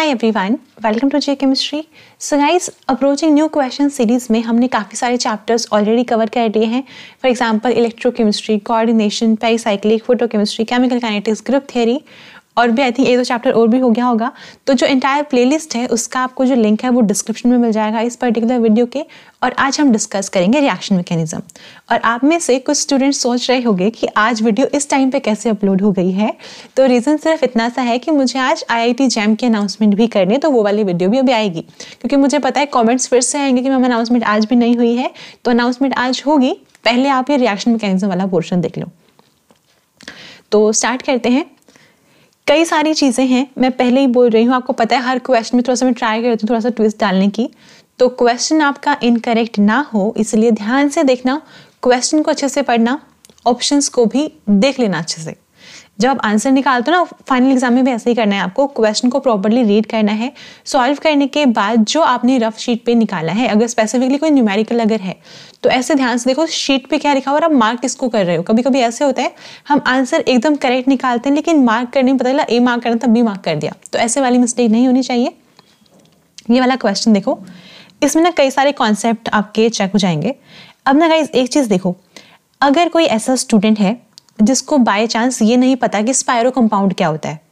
Hi everyone welcome to J chemistry so guys approaching new question series में हमने काफ़ी सारे चैप्टर्स ऑलरेडी कवर कर दिए हैं for example electrochemistry coordination pericyclic photochemistry chemical kinetics group theory और भी आई थिंक ये दो चैप्टर और भी हो गया होगा तो जो इंटायर प्लेलिस्ट है उसका आपको जो लिंक है वो डिस्क्रिप्शन में मिल जाएगा इस पर्टिकुलर वीडियो के और आज हम डिस्कस करेंगे रिएक्शन मैकेनिज्म और आप में से कुछ स्टूडेंट्स सोच रहे होंगे कि आज वीडियो इस टाइम पे कैसे अपलोड हो गई है तो रीज़न सिर्फ इतना सा है कि मुझे आज टी जैम की अनाउंसमेंट भी करनी है तो वो वाली वीडियो भी अभी आएगी क्योंकि मुझे पता है कॉमेंट्स फिर से आएंगे कि मैम अनाउंसमेंट आज भी नहीं हुई है तो अनाउंसमेंट आज होगी पहले आप ये रिएक्शन मैकेनिज्म वाला पोर्शन देख लो तो स्टार्ट करते हैं कई सारी चीज़ें हैं मैं पहले ही बोल रही हूँ आपको पता है हर क्वेश्चन में थोड़ा सा मैं ट्राई करती हूँ थोड़ा सा ट्विस्ट डालने की तो क्वेश्चन आपका इनकरेक्ट ना हो इसलिए ध्यान से देखना क्वेश्चन को अच्छे से पढ़ना ऑप्शंस को भी देख लेना अच्छे से जब आप आंसर निकालते हो ना फाइनल एग्जाम में भी ऐसे ही करना है आपको क्वेश्चन को प्रॉपरली रीड करना है सॉल्व करने के बाद जो आपने रफ शीट पे निकाला है अगर स्पेसिफिकली कोई न्यूमेरिकल अगर है तो ऐसे ध्यान से देखो शीट पे क्या लिखा हुआ और आप मार्क किसको कर रहे हो कभी कभी ऐसे होता है हम आंसर एकदम करेक्ट निकालते हैं लेकिन मार्क करने में पता चला ए मार्क करना था बी मार्क कर दिया तो ऐसे वाली मिस्टेक नहीं होनी चाहिए ये वाला क्वेश्चन देखो इसमें ना कई सारे कॉन्सेप्ट आपके चेक हो जाएंगे अब ना गाइज एक चीज़ देखो अगर कोई ऐसा स्टूडेंट है जिसको बाय चांस ये नहीं पता कि स्पायरो कंपाउंड क्या होता है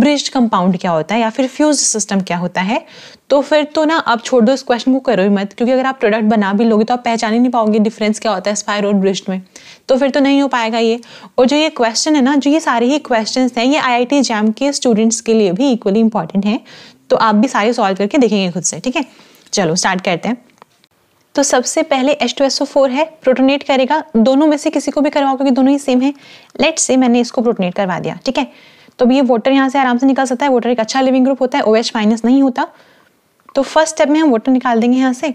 ब्रिज कंपाउंड क्या होता है या फिर फ्यूज सिस्टम क्या होता है तो फिर तो ना आप छोड़ दो इस क्वेश्चन को करो ही मत क्योंकि अगर आप प्रोडक्ट बना भी लोगे तो आप पहचान ही नहीं पाओगे डिफरेंस क्या होता है स्पायर और ब्रिज में तो फिर तो नहीं हो पाएगा ये और जो ये क्वेश्चन है ना जो ये सारे ही क्वेश्चन हैं ये आई जैम के स्टूडेंट्स के लिए भी इक्वली इंपॉर्टेंट हैं तो आप भी सारे सॉल्व करके देखेंगे खुद से ठीक है चलो स्टार्ट करते हैं तो सबसे पहले H2SO4 है प्रोटोनेट करेगा दोनों में से किसी को भी करवाओ क्योंकि दोनों ही सेम है लेट से मैंने इसको प्रोटोनेट करवा दिया ठीक है तो ये वोटर यहाँ से आराम से निकल सकता है वोटर एक अच्छा लिविंग ग्रुप होता है ओ OH माइनस नहीं होता तो फर्स्ट स्टेप में हम वोटर निकाल देंगे यहाँ से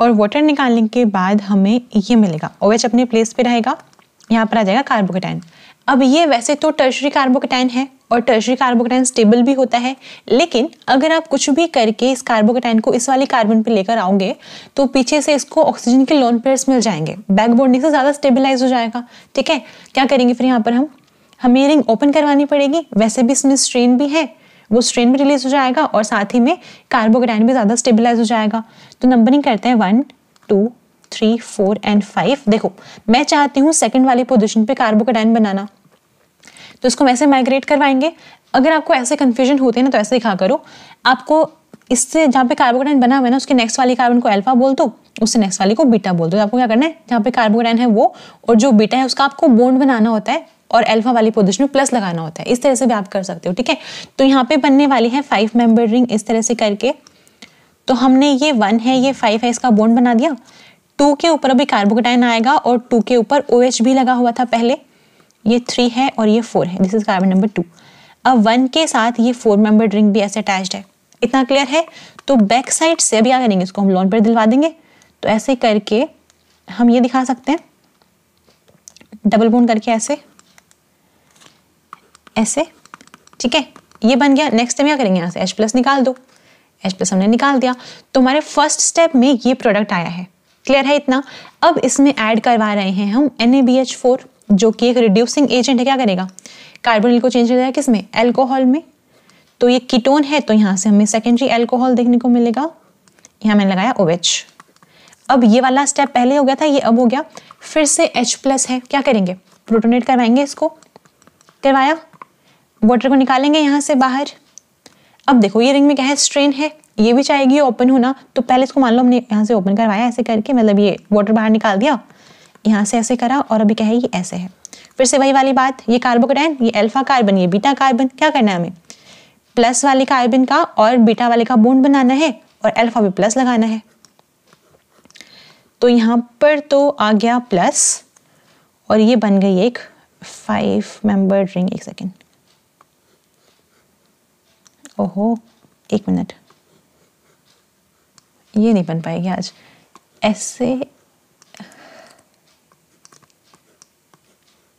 और वोटर निकालने के बाद हमें ये मिलेगा ओ OH अपने प्लेस पे रहेगा यहाँ पर आ जाएगा कार्बोकेटाइन अब ये वैसे तो टर्शरी कार्बोकेटाइन है और टर्शरी कार्बोकेटाइन स्टेबल भी होता है लेकिन अगर आप कुछ भी करके इस कार्बोकेटाइन को इस वाले कार्बन पे लेकर आओगे तो पीछे से इसको ऑक्सीजन के लोन पेयर्स मिल जाएंगे बैक बॉन्डिंग से ज़्यादा स्टेबलाइज हो जाएगा ठीक है क्या करेंगे फिर यहाँ पर हम हमें रिंग ओपन करवानी पड़ेगी वैसे भी इसमें स्ट्रेन भी है वो स्ट्रेन भी रिलीज हो जाएगा और साथ ही में कार्बोकेटाइन भी ज़्यादा स्टेबलाइज हो जाएगा तो नंबरिंग करते हैं one two three four and five देखो मैं चाहती हूँ सेकेंड वाली पोजिशन पे कार्बोकेटाइन बनाना तो इसको हम ऐसे माइग्रेट करवाएंगे अगर आपको ऐसे कन्फ्यूजन होते हैं ना तो ऐसे दिखा करो आपको इससे जहाँ पे कार्बोकडाइन बना हुआ है ना उसके नेक्स्ट वाली कार्बन को अल्फा बोल दो उससे नेक्स्ट वाली को बीटा बोल दो तो आपको क्या करना है जहाँ पे कार्बोकडाइन है वो और जो बीटा है उसका आपको बोन्ड बनाना होता है और अल्फा वाली पोजिशन में प्लस लगाना होता है इस तरह से भी आप कर सकते हो ठीक है तो यहाँ पे बनने वाली है फाइव मेंबर रिंग इस तरह से करके तो हमने ये वन है ये फाइव है इसका बोन्ड बना दिया टू के ऊपर अभी कार्बोकटाइन आएगा और टू के ऊपर ओ OH भी लगा हुआ था पहले ये थ्री है और ये फोर है this is carbon number two अब वन के साथ ये फोर मेंबर रिंग भी ऐसे अटैच्ड है इतना क्लियर है तो बैक साइड से अभी क्या करेंगे इसको हम लोन पर दिलवा देंगे तो ऐसे करके हम ये दिखा सकते हैं डबल बोन करके ऐसे ऐसे ठीक है ये बन गया नेक्स्ट टाइम क्या करेंगे यहाँ से एच प्लस निकाल दो एच प्लस हमने निकाल दिया तो हमारे फर्स्ट स्टेप में ये प्रोडक्ट आया है क्लियर है इतना अब इसमें ऐड करवा रहे हैं हम N A B H four जो कि एक रिड्यूसिंग एजेंट है क्या करेगा कार्बोनिल को चेंज कर देगा किसमें एल्कोहल में तो ये कीटोन है तो यहाँ से हमें सेकेंडरी एल्कोहल देखने को मिलेगा यहाँ मैंने लगाया ओवेच अब ये वाला स्टेप पहले हो गया था ये अब हो गया फिर से H+ प्लस है क्या करेंगे प्रोटोनेट करवाएंगे इसको करवाया वाटर को निकालेंगे यहाँ से बाहर अब देखो ये रिंग में क्या है स्ट्रेन है ये भी चाहेगी ओपन होना तो पहले इसको मान लो हमने यहाँ से ओपन करवाया ऐसे करके मतलब ये वाटर बाहर निकाल दिया यहाँ से ऐसे करा और अभी कहे ये ऐसे है फिर से वही वाली बात ये कार्बोकटाइन ये अल्फा कार्बन ये बीटा कार्बन क्या करना है हमें प्लस वाले कार्बन का और बीटा वाले का बोन्ड बनाना है और अल्फा भी प्लस लगाना है तो यहाँ पर तो आ गया प्लस और ये बन गई एक फाइव मेंबर रिंग एक सेकेंड ओहो एक मिनट ये नहीं बन पाएगी आज ऐसे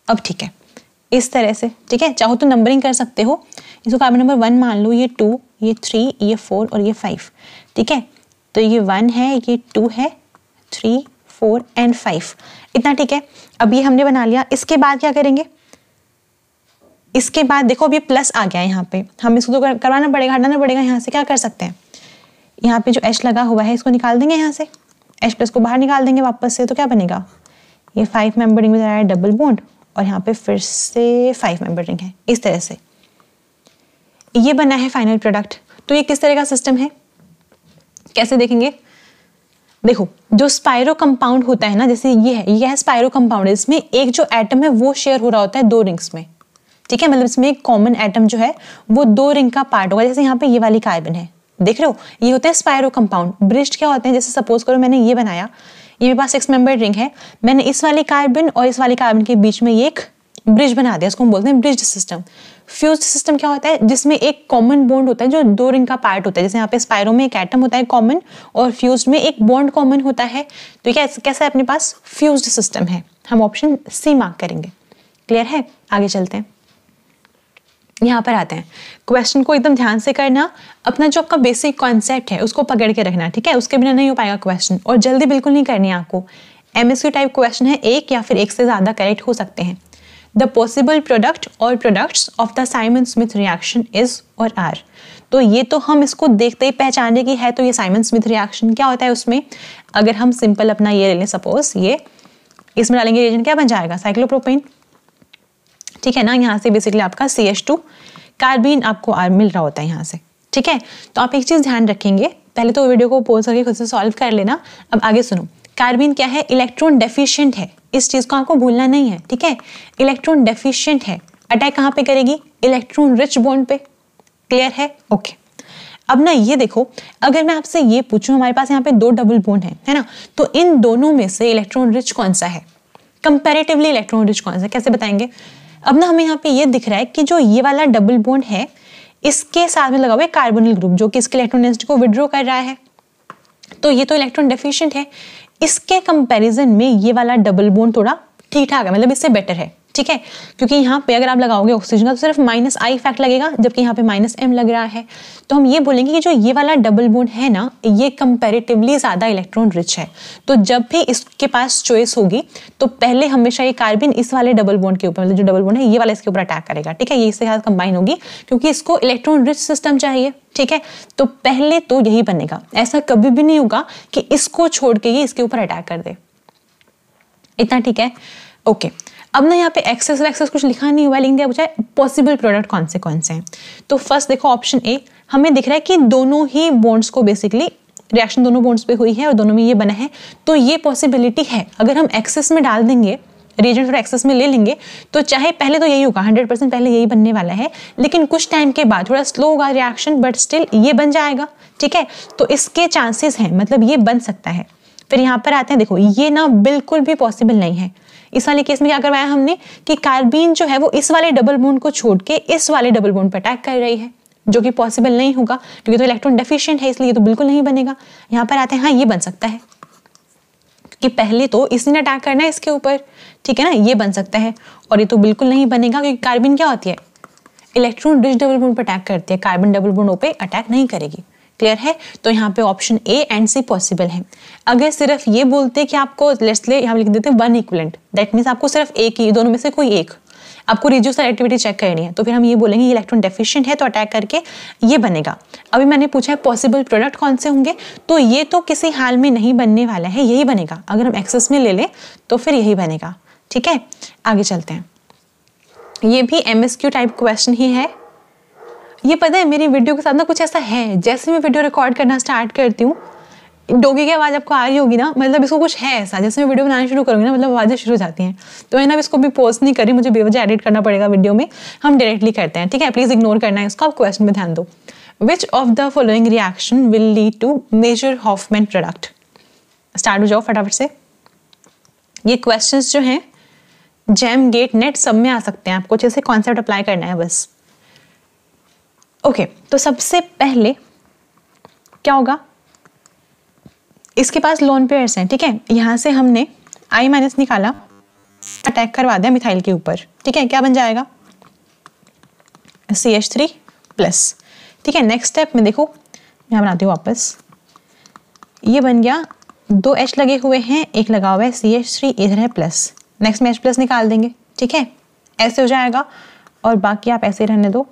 अब ठीक है इस तरह से ठीक है चाहो तो नंबरिंग कर सकते हो इसको कार्बन नंबर वन मान लो ये टू ये थ्री ये फोर और ये फाइव ठीक है तो ये वन है ये टू है थ्री फोर एंड फाइव इतना ठीक है अब ये हमने बना लिया इसके बाद क्या करेंगे इसके बाद देखो अब ये प्लस आ गया है यहाँ पे हम इसको तो करवाना पड़ेगा हटाना पड़ेगा यहाँ से क्या कर सकते हैं यहाँ पे जो एच लगा हुआ है इसको निकाल देंगे यहाँ से एच प्लस को बाहर निकाल देंगे वापस से तो क्या बनेगा ये फाइव मेम्बरिंग में डबल बोन्ड और यहाँ पे फिर से फाइव मेंबर रिंग है इस तरह से ये बना है फाइनल प्रोडक्ट तो ये किस तरह का सिस्टम है कैसे देखेंगे देखो जो स्पायरो कंपाउंड होता है ना जैसे ये है ये है स्पायरो कंपाउंड इसमें एक जो एटम है वो शेयर हो रहा होता है दो रिंग्स में ठीक है मतलब इसमें एक कॉमन एटम जो है वो दो रिंग का पार्ट होगा जैसे यहाँ पे ये वाली कार्बन है देख रहे हो ये होता है स्पायरो कंपाउंड ब्रिस्ट क्या होते हैं जैसे सपोज करो मैंने ये बनाया ये मेरे पास सिक्स मेंबर रिंग है मैंने इस वाली कार्बन और इस वाली कार्बन के बीच में ये एक ब्रिज बना दिया इसको हम बोलते हैं ब्रिज सिस्टम फ्यूज सिस्टम क्या होता है जिसमें एक कॉमन बॉन्ड होता है जो दो रिंग का पार्ट होता है जैसे यहाँ पे स्पायरो में एक एटम होता है कॉमन और फ्यूज में एक बॉन्ड कॉमन होता है तो क्या कैसा है अपने पास फ्यूज सिस्टम है हम ऑप्शन सी मार्क करेंगे क्लियर है आगे चलते हैं यहाँ पर आते हैं क्वेश्चन को एकदम ध्यान से करना अपना जो आपका बेसिक कॉन्सेप्ट है उसको पकड़ के रखना ठीक है उसके बिना नहीं हो पाएगा क्वेश्चन और जल्दी बिल्कुल नहीं करनी आपको एम टाइप क्वेश्चन है एक या फिर एक से ज़्यादा करेक्ट हो सकते हैं द पॉसिबल प्रोडक्ट और products of the Simon Smith reaction is और आर तो ये तो हम इसको देखते ही पहचाने की है तो ये साइमन स्मिथ रिएक्शन क्या होता है उसमें अगर हम सिंपल अपना ये ले लें सपोज ये इसमें डालेंगे रिएजेंट क्या बन जाएगा साइक्लोप्रोपेन ठीक है ना यहाँ से बेसिकली आपका सी एच टू कार्बिन आपको मिल रहा होता है यहाँ से ठीक है तो आप एक चीज़ ध्यान रखेंगे पहले तो वीडियो को पोज करके खुद से सॉल्व कर लेना अब आगे सुनो कार्बिन क्या है इलेक्ट्रॉन डेफिशियंट है इस चीज़ को आपको भूलना नहीं है ठीक है इलेक्ट्रॉन डेफिशियंट है अटैक कहाँ पे करेगी इलेक्ट्रॉन रिच बॉन्ड पे क्लियर है ओके अब ना ये देखो अगर मैं आपसे ये पूछूं हमारे पास यहाँ पे दो डबल बोन्ड है है ना तो इन दोनों में से इलेक्ट्रॉन रिच कौन सा है कंपेरेटिवली इलेक्ट्रॉन रिच कौन सा कैसे बताएंगे अब ना हमें यहाँ पे ये दिख रहा है कि जो ये वाला डबल बोन है इसके साथ में लगा हुआ है कार्बोनिल ग्रुप जो कि इसके इलेक्ट्रॉन डेंसिटी को विड्रॉ कर रहा है तो ये तो इलेक्ट्रॉन डेफिशिएंट है इसके कंपैरिजन में ये वाला डबल बोन थोड़ा ठीक ठाक है मतलब इससे बेटर है ठीक है क्योंकि यहाँ पे अगर आप लगाओगे ऑक्सीजन का तो सिर्फ माइनस आई फैक्ट लगेगा जबकि यहाँ पे माइनस एम लग रहा है तो हम ये बोलेंगे कि जो ये वाला डबल बोन है ना ये कंपेरेटिवली ज़्यादा इलेक्ट्रॉन रिच है तो जब भी इसके पास चॉइस होगी तो पहले हमेशा ये कार्बिन इस वाले डबल बोन के ऊपर मतलब जो डबल बोन है ये वाला इसके ऊपर अटैक करेगा ठीक है ये इसके साथ कंबाइन होगी क्योंकि इसको इलेक्ट्रॉन रिच सिस्टम चाहिए ठीक है तो पहले तो यही बनेगा ऐसा कभी भी नहीं होगा कि इसको छोड़ के ये इसके ऊपर अटैक कर दे इतना ठीक है ओके okay. अब ना यहाँ पे एक्सेस वैक्सेस एक्सेस कुछ लिखा नहीं हुआ है लेकिन पूछा है पॉसिबल प्रोडक्ट कौन से कौन से हैं तो फर्स्ट देखो ऑप्शन ए हमें दिख रहा है कि दोनों ही बोन्ड्स को बेसिकली रिएक्शन दोनों बोन्ड्स पे हुई है और दोनों में ये बना है तो ये पॉसिबिलिटी है अगर हम एक्सेस में डाल देंगे रीजन और एक्सेस में ले लेंगे तो चाहे पहले तो यही होगा हंड्रेड परसेंट पहले यही बनने वाला है लेकिन कुछ टाइम के बाद थोड़ा स्लो होगा रिएक्शन बट स्टिल ये बन जाएगा ठीक है तो इसके चांसेस हैं मतलब ये बन सकता है फिर यहाँ पर आते हैं देखो ये ना बिल्कुल भी पॉसिबल नहीं है इस वाले केस में क्या करवाया हमने कि कार्बिन जो है वो इस वाले डबल बोन को छोड़ के इस वाले डबल बोन पर अटैक कर रही है जो कि पॉसिबल नहीं होगा क्योंकि तो इलेक्ट्रॉन डेफिशियंट है इसलिए तो बिल्कुल नहीं बनेगा यहाँ पर आते हैं हाँ ये बन सकता है कि पहले तो इसने अटैक करना है इसके ऊपर ठीक है ना ये बन सकता है और ये तो बिल्कुल नहीं बनेगा क्योंकि कार्बिन क्या होती है इलेक्ट्रॉन डिश डबल बोन पर अटैक करती है कार्बन डबल बोन पे अटैक नहीं करेगी क्लियर है तो यहाँ पे option A and C possible है अगर सिर्फ ये बोलते कि आपको लेट्स ले हम लिख देते वन इक्वलेंट दैट मीन्स आपको सिर्फ एक ही दोनों में से कोई एक आपको रिज्यूस एक्टिविटी चेक करनी है तो फिर हम ये बोलेंगे इलेक्ट्रॉन डेफिशिएंट है तो अटैक करके ये बनेगा अभी मैंने पूछा है पॉसिबल प्रोडक्ट कौन से होंगे तो ये तो किसी हाल में नहीं बनने वाला है यही बनेगा अगर हम एक्सेस में ले लें तो फिर यही बनेगा ठीक है आगे चलते हैं ये भी एम टाइप क्वेश्चन ही है ये पता है मेरी वीडियो के साथ ना कुछ ऐसा है जैसे मैं वीडियो रिकॉर्ड करना स्टार्ट करती हूँ डोगी की आवाज़ आपको आ रही होगी ना मतलब इसको कुछ है ऐसा जैसे मैं वीडियो बनाना शुरू करूँगी ना मतलब आवाज़ें शुरू हो जाती हैं तो मैंने अब इसको भी पोस्ट नहीं करी मुझे बेवजह एडिट करना पड़ेगा वीडियो में हम डायरेक्टली करते हैं ठीक है प्लीज़ इग्नोर करना है इसको आप क्वेश्चन में ध्यान दो which of the following reaction will lead to major main product start हो जाओ फटाफट से ये क्वेश्चन जो हैं जैम गेट नेट सब में आ सकते हैं आपको जैसे कॉन्सेप्ट अप्लाई करना है बस ओके okay, तो सबसे पहले क्या होगा इसके पास लोन पेयर्स हैं ठीक है यहां से हमने आई माइनस निकाला अटैक करवा दिया मिथाइल के ऊपर ठीक है क्या बन जाएगा सी एच थ्री प्लस ठीक है नेक्स्ट स्टेप में देखो यहां बनाती हूँ वापस ये बन गया दो एच लगे हुए हैं एक लगा हुआ है सी एच थ्री इधर है प्लस नेक्स्ट में एच प्लस निकाल देंगे ठीक है ऐसे हो जाएगा और बाकी आप ऐसे रहने दो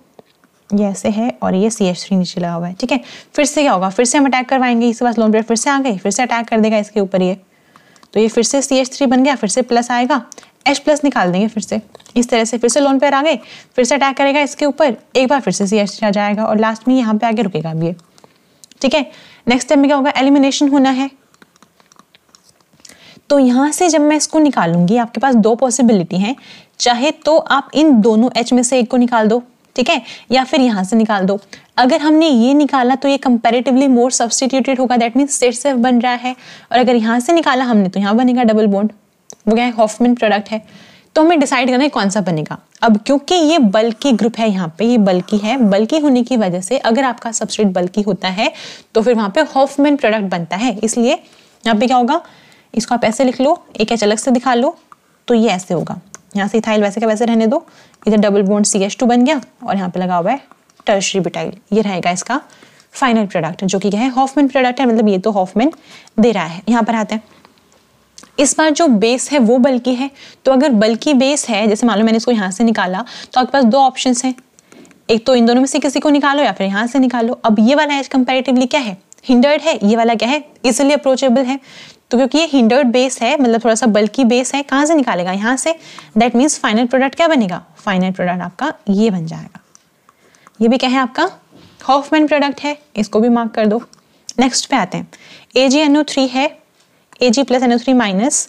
ये ऐसे है और ये सी एच थ्री नीचे लगा हुआ है ठीक है फिर से क्या होगा फिर से हम अटैक करवाएंगे इसके पास लोन पीरियड फिर से आ गई फिर से अटैक कर देगा इसके ऊपर ये तो ये फिर से सी एच थ्री बन गया फिर से प्लस आएगा एच प्लस निकाल देंगे फिर से इस तरह से फिर से लोन पेयर आ गए फिर से अटैक करेगा इसके ऊपर एक बार फिर से सी एच थ्री आ जाएगा और लास्ट में यहाँ पे आगे रुकेगा अब ये ठीक है नेक्स्ट टाइम में क्या होगा एलिमिनेशन होना है तो यहाँ से जब मैं इसको निकालूंगी आपके पास दो पॉसिबिलिटी हैं चाहे तो आप इन दोनों एच में से एक को निकाल दो ठीक है या फिर यहाँ से निकाल दो अगर हमने ये निकाला तो ये कंपेरेटिवली मोर सब्सटीट्यूटेड होगा दैट मीन्स स्टेट सेफ बन रहा है और अगर यहाँ से निकाला हमने तो यहाँ बनेगा डबल बोन्ड वो क्या है हॉफमैन प्रोडक्ट है तो हमें डिसाइड करना है कौन सा बनेगा अब क्योंकि ये बल्कि ग्रुप है यहाँ पे ये बल्कि है बल्कि होने की वजह से अगर आपका सब्सिट बल्कि होता है तो फिर वहाँ पे हॉफमेन प्रोडक्ट बनता है इसलिए यहाँ पे क्या होगा इसको आप ऐसे लिख लो एक एच अलग से दिखा लो तो ये ऐसे होगा यहाँ से इथाइल वैसे का वैसे रहने दो इधर double bond C H two बन गया और यहाँ पे लगा हुआ है टर्शरी बिटाइल ये रहेगा इसका फाइनल प्रोडक्ट जो कि क्या है हॉफमैन प्रोडक्ट है मतलब ये तो हॉफमैन दे रहा है यहाँ पर आते हैं इस बार जो बेस है वो बल्कि है तो अगर बल्कि बेस है जैसे मान लो मैंने इसको यहाँ से निकाला तो आपके पास दो ऑप्शन हैं एक तो इन दोनों में से किसी को निकालो या फिर यहाँ से निकालो अब ये वाला एज कंपेरेटिवली क्या है हिंडर्ड है ये वाला क्या है इजिली अप्रोचेबल है तो क्योंकि ये हिंडर्ड बेस है मतलब थोड़ा सा बल्कि बेस है कहाँ से निकालेगा यहाँ say that means final product क्या बनेगा फाइनल प्रोडक्ट आपका ये बन जाएगा ये भी क्या है आपका हॉफमैन प्रोडक्ट है इसको भी मार्क कर दो नेक्स्ट पे आते हैं ए जी एन ओ थ्री है A G plus N O three minus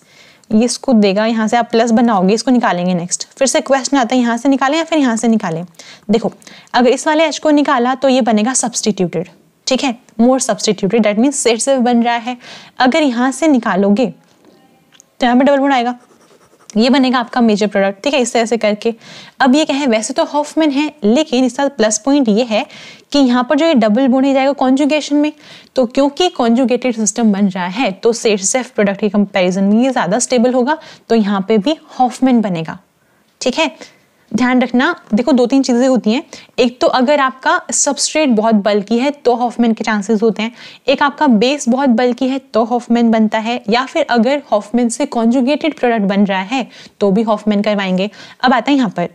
ये इसको देगा यहाँ से आप प्लस बनाओगे इसको निकालेंगे नेक्स्ट फिर से क्वेश्चन आता है यहाँ से निकालें या फिर यहाँ से निकालें देखो अगर इस वाले एच को निकाला तो ये बनेगा सब्सटीट्यूटेड ठीक है more substituted that means Saytzeff से बन रहा है अगर यहाँ से निकालोगे तो यहाँ पर डबल बॉन्ड आएगा ये बनेगा आपका मेजर प्रोडक्ट ठीक है इस तरह से करके अब ये क्या है वैसे तो हॉफमैन है लेकिन इसका प्लस पॉइंट ये है कि यहाँ पर जो ये डबल बोन ही जाएगा कॉन्जुगेशन में तो क्योंकि कॉन्जुगेटेड सिस्टम बन रहा है तो सेट सेफ प्रोडक्ट के कंपेरिजन में ये ज़्यादा स्टेबल होगा तो यहाँ पे भी हॉफमैन बनेगा ठीक है ध्यान रखना देखो दो तीन चीज़ें होती हैं एक तो अगर आपका सबस्ट्रेट बहुत बल्कि है तो हॉफमैन के चांसेस होते हैं एक आपका बेस बहुत बल्कि है तो हॉफमैन बनता है या फिर अगर हॉफमैन से कॉन्जुगेटेड प्रोडक्ट बन रहा है तो भी हॉफमैन करवाएंगे अब आता है यहाँ पर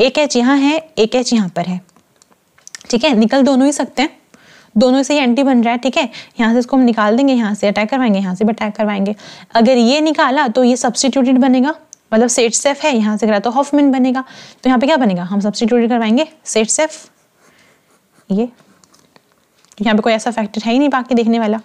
एक एच यहाँ है एक एच यहाँ पर है ठीक है निकल दोनों ही सकते हैं दोनों से ही एंटी बन रहा है ठीक है यहाँ से इसको हम निकाल देंगे यहाँ से अटैक करवाएंगे यहाँ से भी अटैक करवाएंगे अगर ये निकाला तो ये सब्सटीट्यूटेड बनेगा मतलब सेट सेफ है यहाँ से करा तो हॉफमिन बनेगा तो यहाँ पे क्या बनेगा हम सब्सटीट्यूट करवाएंगे सेठ सेफ ये तो यहाँ पे कोई ऐसा फैक्टर है ही नहीं बाकी देखने वाला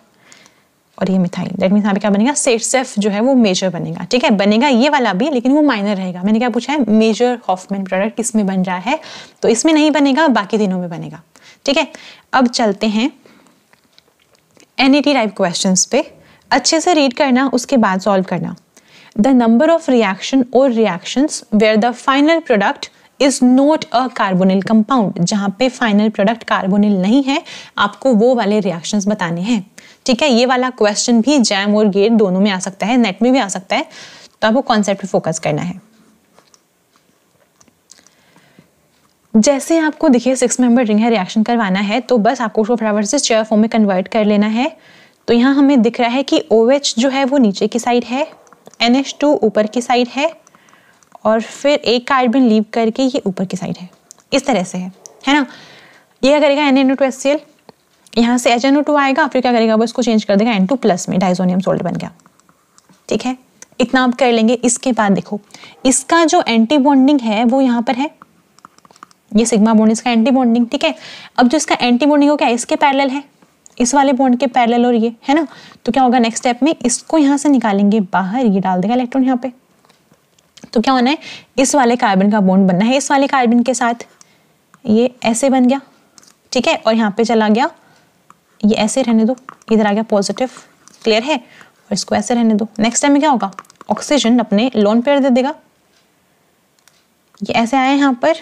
और ये मिथाइल दैट मीन यहाँ पे क्या बनेगा सेट सेफ जो है वो मेजर बनेगा ठीक है बनेगा ये वाला भी लेकिन वो माइनर रहेगा मैंने क्या पूछा है मेजर हॉफमैन प्रोडक्ट किस में बन रहा है तो इसमें नहीं बनेगा बाकी दिनों में बनेगा ठीक है अब चलते हैं एन टाइप क्वेश्चन पे अच्छे से रीड करना उसके बाद सॉल्व करना the number of reaction or reactions where the final product is not a carbonyl compound जहाँ पे फाइनल प्रोडक्ट कार्बोनिल नहीं है आपको वो वाले रिएक्शन बताने हैं ठीक है ये वाला क्वेश्चन भी जैम और गेट दोनों में आ सकता है नेट में भी आ सकता है तो आपको कॉन्सेप्ट पे फोकस करना है जैसे आपको देखिए सिक्स मेंबर रिंग है रिएक्शन करवाना है तो बस आपको उसको फटाफट से चेयर फॉर्म में कन्वर्ट कर लेना है तो यहाँ हमें दिख रहा है कि ओ OH जो है वो नीचे की साइड है एन एच टू ऊपर की साइड है और फिर एक कार्बन लीव करके ये ऊपर की साइड है इस तरह से है है ना ये क्या करेगा N N O two S C L यहाँ से एच एन ओ टू आएगा फिर क्या करेगा वो इसको चेंज कर देगा एन टू प्लस में डाइजोनियम सोल्ट बन गया ठीक है इतना आप कर लेंगे इसके बाद देखो इसका जो एंटी बॉन्डिंग है वो यहाँ पर है ये सिग्मा बॉन्ड इसका एंटी बॉन्डिंग ठीक है अब जो इसका एंटी बॉन्डिंग हो क्या इसके पैरेलल है इस वाले बॉन्ड के पैरल और ये है ना तो क्या होगा नेक्स्ट स्टेप में इसको यहाँ से निकालेंगे बाहर ये डाल देगा इलेक्ट्रॉन यहाँ पे तो क्या होना है इस वाले कार्बन का बॉन्ड बनना है इस वाले कार्बन के साथ ये ऐसे बन गया ठीक है और यहाँ पे चला गया ये ऐसे रहने दो इधर आ गया पॉजिटिव क्लियर है और इसको ऐसे रहने दो नेक्स्ट टाइम में क्या होगा ऑक्सीजन अपने लोन पेयर दे देगा ये ऐसे आया यहाँ पर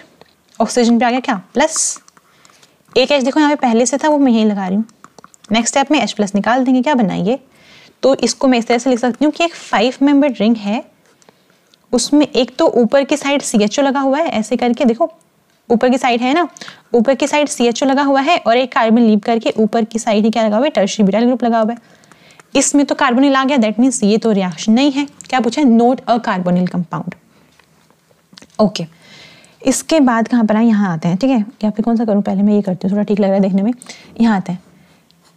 ऑक्सीजन पे आ गया क्या प्लस एक एच देखो यहाँ पे पहले से था वो मैं यही लगा रही हूँ नेक्स्ट स्टेप में H प्लस निकाल देंगे क्या बनाइए तो इसको मैं इस तरह से लिख सकती हूँ कि एक फाइव मेंबर रिंग है उसमें एक तो ऊपर की साइड सी एच ओ लगा हुआ है ऐसे करके देखो ऊपर की साइड है ना ऊपर की साइड सी एच ओ लगा हुआ है और एक कार्बन लीप करके ऊपर की साइड ही क्या लगा हुआ है टर्शी बिटाइल ग्रुप लगा हुआ है इसमें तो कार्बोनिल आ गया दैट मीन्स ये तो रिएक्शन नहीं है क्या पूछा not a carbonyl compound okay इसके बाद कहाँ पर आए यहाँ आते हैं ठीक है या फिर कौन सा करूँ पहले मैं ये करती हूँ थोड़ा ठीक लग रहा है देखने में यहाँ आते हैं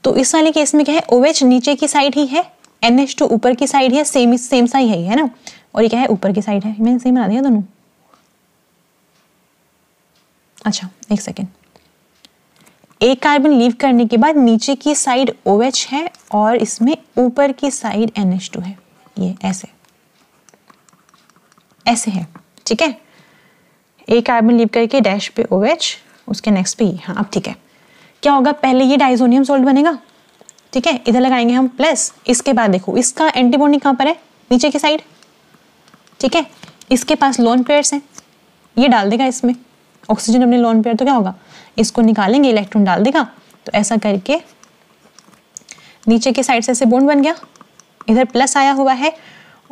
तो इस वाले केस में क्या है ओएच नीचे की साइड ही है एन एच टू ऊपर की साइड है सेम सेम सा ही है है ना और ये क्या है ऊपर की साइड है मैंने सेम बना दिया दोनों अच्छा एक सेकेंड एक कार्बन लीव करने के बाद नीचे की साइड ओ OH है और इसमें ऊपर की साइड एन टू है ये ऐसे ऐसे है ठीक है एक कार्बन लीव करके डैश पे ओ OH, उसके नेक्स्ट पे ये हाँ अब ठीक है क्या होगा पहले ये डाइजोनियम सोल्ट बनेगा ठीक है इधर लगाएंगे हम प्लस इसके बाद देखो इसका एंटीबॉडी कहाँ पर है नीचे की साइड ठीक है इसके पास लोन पेयर्स हैं ये डाल देगा इसमें ऑक्सीजन अपने लोन पेयर तो क्या होगा इसको निकालेंगे इलेक्ट्रॉन डाल देगा तो ऐसा करके नीचे के साइड से ऐसे बोन बन गया इधर प्लस आया हुआ है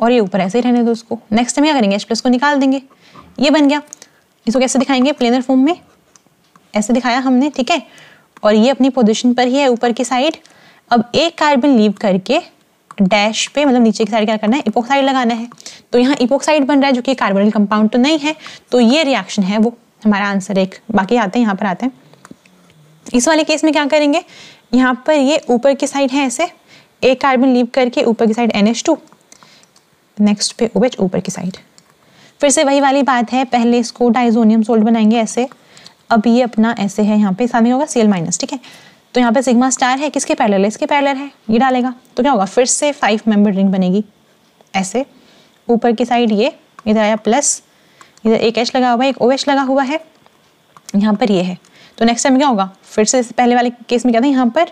और ये ऊपर ऐसे ही रहने दो उसको नेक्स्ट टाइम क्या करेंगे एच प्लस को निकाल देंगे ये बन गया इसको कैसे दिखाएंगे प्लेनर फॉर्म में ऐसे दिखाया हमने ठीक है और ये अपनी पोजिशन पर ही है ऊपर की साइड अब एक कार्बन लीव करके डैश पे मतलब नीचे की साइड क्या करना है इपोक्साइड लगाना है तो यहाँ इपोक्साइड बन रहा है जो कि कार्बोनिल कंपाउंड तो नहीं है तो ये रिएक्शन है वो हमारा आंसर एक बाकी आते हैं यहाँ पर आते हैं इस वाले केस में क्या करेंगे यहाँ पर ये ऊपर की साइड है ऐसे एक कार्बन लीव करके ऊपर की साइड एन नेक्स्ट पे ओवेच OH ऊपर की साइड फिर से वही वाली बात है पहले इसको डाइजोनियम सोल्ट बनाएंगे ऐसे अब ये अपना ऐसे है यहाँ पे सामने होगा सी एल माइनस ठीक है तो यहाँ पे सिग्मा स्टार है किसके पैरेलल है इसके पैरेलल है ये डालेगा तो क्या होगा फिर से फाइव मेंबर रिंग बनेगी ऐसे ऊपर की साइड ये इधर आया प्लस इधर एक एच लगा हुआ है एक ओ एच लगा हुआ है यहाँ पर ये है तो नेक्स्ट टाइम क्या होगा फिर से पहले वाले केस में क्या था यहाँ पर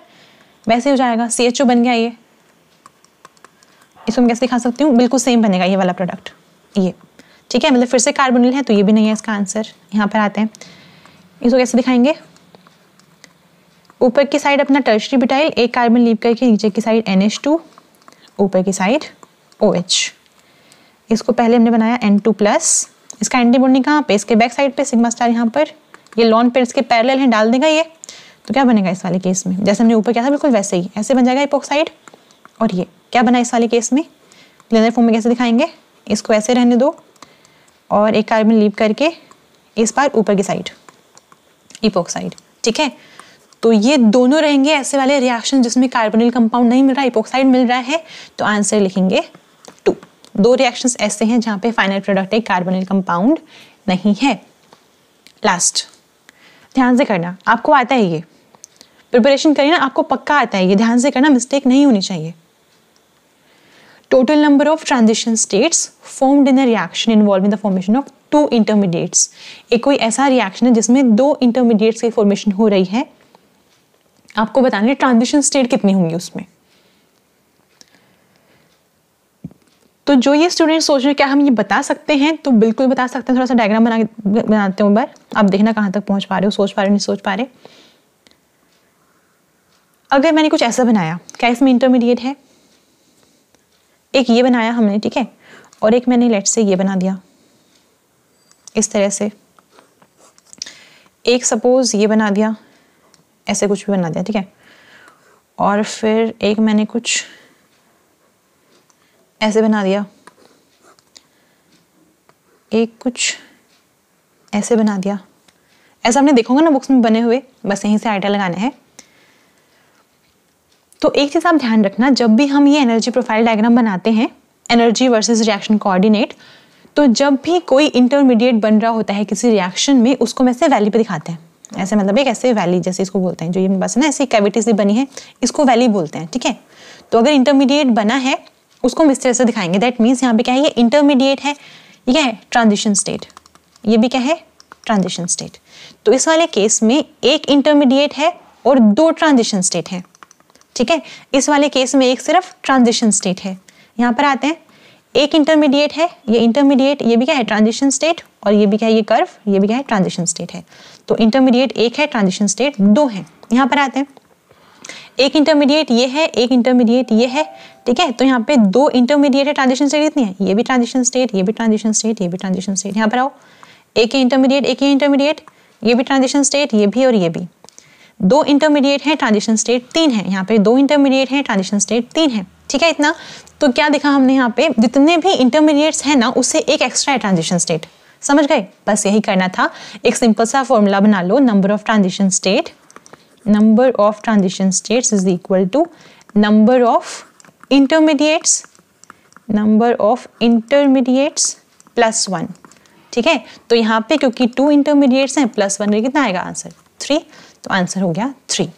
वैसे हो जाएगा सी एच ओ बन गया ये इसको मैं कैसे दिखा सकती हूँ बिल्कुल सेम बनेगा ये वाला प्रोडक्ट ये ठीक है मतलब फिर से कार्बोनिल है तो ये भी नहीं है इसका आंसर यहाँ पर आते हैं इसको कैसे दिखाएंगे ऊपर की साइड अपना टर्शरी बिटाइल एक कार्बन लीव करके नीचे की साइड एन ऊपर की साइड ओ OH. इसको पहले हमने बनाया एन टू प्लस इसका एंटीबॉडी कहाँ पे इसके बैक साइड पे सिग्मा स्टार यहाँ पर ये लॉन पेयर के पैरेलल हैं डाल देगा ये तो क्या बनेगा इस वाले केस में जैसे हमने ऊपर किया था बिल्कुल वैसे ही ऐसे बन जाएगा इपोक्साइड और ये क्या बना इस वाले केस में प्लेनर फॉर्म में कैसे दिखाएंगे इसको ऐसे रहने दो और एक कार्बन लीव करके इस बार ऊपर की साइड इपोक्साइड ठीक है तो ये दोनों रहेंगे ऐसे वाले रिएक्शन जिसमें कार्बोनिल कंपाउंड नहीं मिल रहा इपोक्साइड मिल रहा है तो आंसर लिखेंगे टू दो रिएक्शन ऐसे हैं जहां पे फाइनल प्रोडक्ट एक कार्बोनिल कंपाउंड नहीं है लास्ट ध्यान से करना आपको आता है ये प्रिपरेशन करिए ना आपको पक्का आता है ये ध्यान से करना मिस्टेक नहीं होनी चाहिए total number of transition states formed in a reaction involved the formation of two intermediates एक कोई ऐसा रिएक्शन है जिसमें दो इंटरमीडिएट्स की फॉर्मेशन हो रही है आपको बताने ट्रांजिशन स्टेट कितनी होंगी उसमें तो जो ये स्टूडेंट सोच रहे हैं क्या हम ये बता सकते हैं तो बिल्कुल बता सकते हैं थोड़ा सा डायग्राम बना बनाते हो बार आप देखना कहाँ तक पहुँच पा रहे हो सोच पा रहे हो नहीं सोच पा रहे अगर मैंने कुछ ऐसा बनाया क्या इसमें इंटरमीडिएट है एक ये बनाया हमने ठीक है और एक मैंने लेट से ये बना दिया इस तरह से एक सपोज़ ये बना दिया ऐसे कुछ भी बना दिया ठीक है और फिर एक मैंने कुछ ऐसे बना दिया एक कुछ ऐसे बना दिया ऐसा हमने देखोगे ना बुक्स में बने हुए बस यहीं से आइडिया लगाना है तो एक चीज़ आप ध्यान रखना जब भी हम ये एनर्जी प्रोफाइल डायग्राम बनाते हैं एनर्जी वर्सेज रिएक्शन कोऑर्डिनेट तो जब भी कोई इंटरमीडिएट बन रहा होता है किसी रिएक्शन में उसको मैं ऐसे वैली पे दिखाते हैं ऐसे मतलब एक ऐसे वैली जैसे इसको बोलते हैं जो ये बस ना ऐसी कैविटी सी बनी है इसको वैली बोलते हैं ठीक है तो अगर इंटरमीडिएट बना है उसको हम इस तरह से दिखाएंगे दैट मीन्स यहाँ पे क्या है ये इंटरमीडिएट है ये है ट्रांजिशन स्टेट ये भी क्या है ट्रांजिशन स्टेट तो इस वाले केस में एक इंटरमीडिएट है और दो ट्रांजिशन स्टेट हैं ठीक है इस वाले केस में एक सिर्फ ट्रांजिशन स्टेट है यहाँ पर आते हैं एक इंटरमीडिएट है ये इंटरमीडिएट ये भी क्या है ट्रांजिशन स्टेट और ये भी क्या है ये कर्व ये भी क्या है ट्रांजिशन स्टेट है तो इंटरमीडिएट एक है ट्रांजिशन स्टेट दो है यहाँ पर आते हैं एक इंटरमीडिएट ये है एक इंटरमीडिएट ये है ठीक है तो यहाँ पे दो इंटरमीडिएट है ट्रांजिशन स्टेट कितनी है ये भी ट्रांजिशन स्टेट ये भी ट्रांजिशन स्टेट ये भी ट्रांजिशन स्टेट यहाँ पर आओ एक इंटरमीडिएट एक इंटरमीडिएट ये भी ट्रांजिशन स्टेट ये भी और ये भी दो इंटरमीडिएट हैं ट्रांजिशन स्टेट तीन है यहाँ पे दो इंटरमीडिएट हैं ट्रांजिशन स्टेट तीन है ठीक है इतना तो क्या देखा हमने यहाँ पे जितने भी इंटरमीडिएट्स हैं ना उससे एक एक्स्ट्रा है ट्रांजिशन स्टेट समझ गए बस यही करना था एक सिंपल सा फॉर्मूला बना लो number of transition state number of transition states is equal to number of intermediates number of intermediates plus one ठीक है तो यहाँ पे क्योंकि टू इंटरमीडिएट्स हैं प्लस वन कितना आएगा आंसर थ्री तो आंसर हो गया थ्री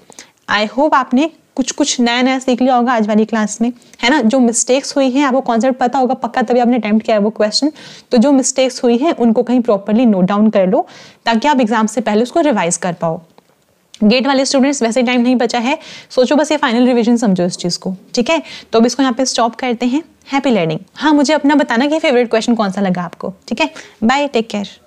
आई होप आपने कुछ कुछ नया नया सीख लिया होगा आज वाली क्लास में है ना जो मिस्टेक्स हुई हैं आपको कॉन्सेप्ट पता होगा पक्का तभी आपने अटैम्प्ट किया है वो क्वेश्चन तो जो मिस्टेक्स हुई हैं उनको कहीं प्रॉपरली नोट डाउन कर लो ताकि आप एग्जाम से पहले उसको रिवाइज कर पाओ गेट वाले स्टूडेंट्स वैसे टाइम नहीं बचा है सोचो बस ये फाइनल रिविजन समझो इस चीज़ को ठीक है तो अब इसको यहाँ पे स्टॉप करते हैं हैप्पी लर्निंग हाँ मुझे अपना बताना कि फेवरेट क्वेश्चन कौन सा लगा आपको ठीक है बाय टेक केयर